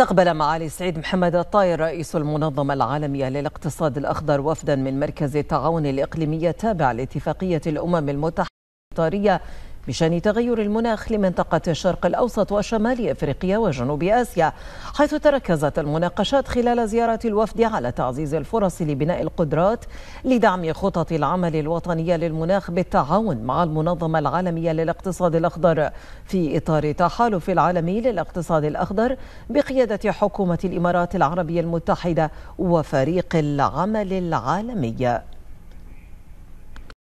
استقبل معالي السعيد محمد الطاير رئيس المنظمة العالمية للاقتصاد الأخضر وفدا من مركز التعاون الإقليمي التابع لاتفاقية الأمم المتحدة بشان تغير المناخ لمنطقة الشرق الأوسط وشمال إفريقيا وجنوب آسيا حيث تركزت المناقشات خلال زيارة الوفد على تعزيز الفرص لبناء القدرات لدعم خطط العمل الوطنية للمناخ بالتعاون مع المنظمة العالمية للاقتصاد الأخضر في إطار تحالف العالمي للاقتصاد الأخضر بقيادة حكومة الإمارات العربية المتحدة وفريق العمل العالمي